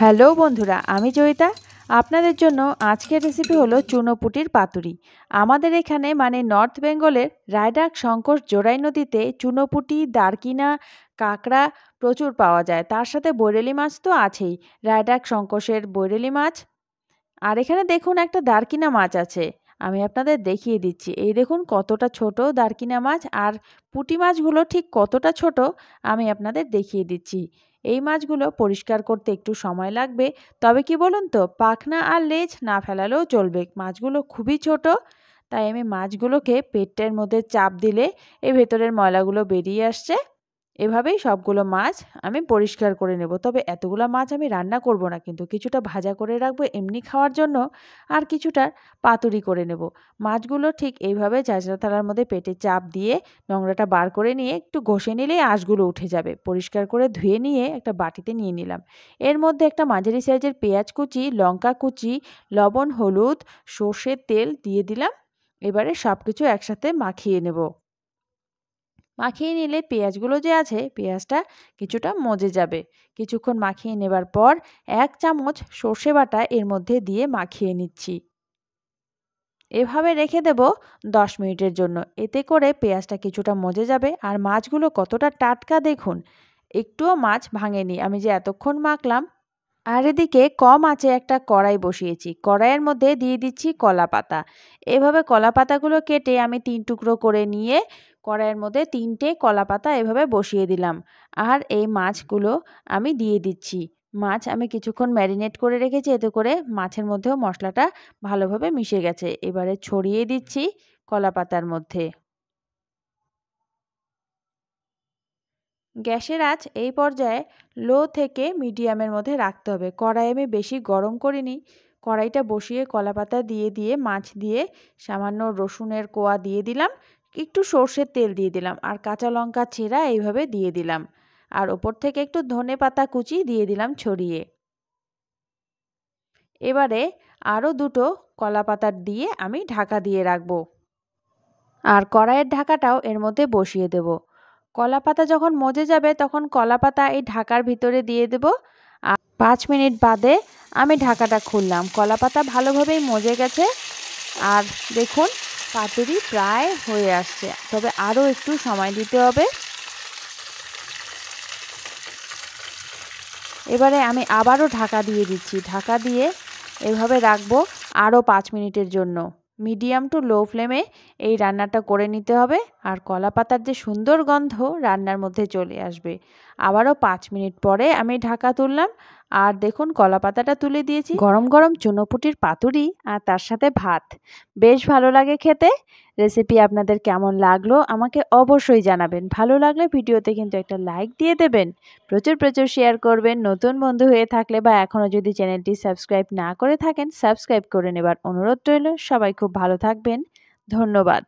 hello বন্ধুরা আমি জয়িতা আপনাদের জন্য আজকের রেসিপি হলো চুনোপুটির পাতুরি আমাদের এখানে মানে নর্থ বেঙ্গলের রায়ডাক শঙ্কর জোড়াই নদীতে চুনোপুটি দারকিনা কাঁকড়া প্রচুর পাওয়া যায় তার সাথে বৈরেলি মাছ তো আছেই রায়ডাক শঙ্কোষের বৈরেলি মাছ আর এখানে দেখুন একটা দারকিনা মাছ আছে আমি আপনাদের দেখিয়ে দিচ্ছি এই দেখুন কতটা ছোট দারকিনা মাছ আর পুটি মাছগুলো ঠিক কতটা ছোট আমি আপনাদের দেখিয়ে দিচ্ছি এই মাছগুলো পরিষ্কার করতে একটু সময় লাগবে তবে কি বলুন তো পাখনা আর লেজ না ফেলালেও চলবে মাছগুলো খুবই ছোট তাই আমি মাছগুলোকে পেটটার মধ্যে চাপ দিলে এই ভেতরের ময়লাগুলো বেরিয়ে আসছে এভাবেই সবগুলো মাছ আমি পরিষ্কার করে নেব তবে এতগুলো মাছ আমি রান্না করব না কিন্তু কিছুটা ভাজা করে রাখবো এমনি খাওয়ার জন্য আর কিছুটা পাতুরি করে নেব মাছগুলো ঠিক এইভাবে চাঁচড়া থালার মধ্যে পেটে চাপ দিয়ে নোংরাটা বার করে নিয়ে একটু ঘষে নিলেই আঁশগুলো উঠে যাবে পরিষ্কার করে ধুয়ে নিয়ে একটা বাটিতে নিয়ে নিলাম এর মধ্যে একটা মাঝারি সাইজের পেঁয়াজ কুচি লঙ্কা কুচি লবণ হলুদ সর্ষের তেল দিয়ে দিলাম এবারে সব কিছু একসাথে মাখিয়ে নেব মাখিয়ে নিলে পেঁয়াজগুলো যে আছে পেঁয়াজটা কিছুটা মজে যাবে কিছুক্ষণ মাখিয়ে নেবার পর এক চামচ সর্ষে বাটা এর মধ্যে দিয়ে মাখিয়ে নিচ্ছি এভাবে রেখে দেব দশ মিনিটের জন্য এতে করে পেঁয়াজটা কিছুটা মজে যাবে আর মাছগুলো কতটা টাটকা দেখুন একটুও মাছ ভাঙেনি আমি যে এতক্ষণ মাখলাম আর এদিকে কম আছে একটা কড়াই বসিয়েছি কড়াইয়ের মধ্যে দিয়ে দিচ্ছি কলা পাতা এভাবে কলা পাতাগুলো কেটে আমি তিন টুকরো করে নিয়ে কড়াইয়ের মধ্যে তিনটে কলা পাতা এভাবে বসিয়ে দিলাম আর এই মাছগুলো আমি দিয়ে দিচ্ছি মাছ আমি কিছুক্ষণ ম্যারিনেট করে রেখেছি এতে করে মাছের মধ্যেও মশলাটা ভালোভাবে মিশে গেছে এবারে ছড়িয়ে দিচ্ছি কলা পাতার মধ্যে গ্যাসের আঁচ এই পর্যায়ে লো থেকে মিডিয়ামের মধ্যে রাখতে হবে কড়াই আমি বেশি গরম করিনি কড়াইটা বসিয়ে কলা পাতা দিয়ে দিয়ে মাছ দিয়ে সামান্য রসুনের কোয়া দিয়ে দিলাম একটু সর্ষের তেল দিয়ে দিলাম আর কাঁচা লঙ্কা ছেঁড়া এইভাবে দিয়ে দিলাম আর ওপর থেকে একটু ধনে পাতা কুচি দিয়ে দিলাম ছড়িয়ে এবারে আরও দুটো কলা পাতার দিয়ে আমি ঢাকা দিয়ে রাখব আর কড়াইয়ের ঢাকাটাও এর মধ্যে বসিয়ে দেব কলা পাতা যখন মজে যাবে তখন কলা পাতা এই ঢাকার ভিতরে দিয়ে দেব আর পাঁচ মিনিট বাদে আমি ঢাকাটা খুললাম কলা পাতা ভালোভাবেই মজে গেছে আর দেখুন পাতুরি প্রায় হয়ে আসছে তবে আরও একটু সময় দিতে হবে এবারে আমি আবারও ঢাকা দিয়ে দিচ্ছি ঢাকা দিয়ে এভাবে রাখবো আরও পাঁচ মিনিটের জন্য মিডিয়াম টু লো ফ্লেমে এই রান্নাটা করে নিতে হবে আর কলা পাতার যে সুন্দর গন্ধ রান্নার মধ্যে চলে আসবে আবারও পাঁচ মিনিট পরে আমি ঢাকা তুললাম আর দেখুন কলা পাতাটা তুলে দিয়েছি গরম গরম চুনোপুটির পাতুরি আর তার সাথে ভাত বেশ ভালো লাগে খেতে রেসিপি আপনাদের কেমন লাগলো আমাকে অবশ্যই জানাবেন ভালো লাগলে ভিডিওতে কিন্তু একটা লাইক দিয়ে দেবেন প্রচুর প্রচুর শেয়ার করবেন নতুন বন্ধু হয়ে থাকলে বা এখনও যদি চ্যানেলটি সাবস্ক্রাইব না করে থাকেন সাবস্ক্রাইব করে নেবার অনুরোধ রইল সবাই খুব ভালো থাকবেন ধন্যবাদ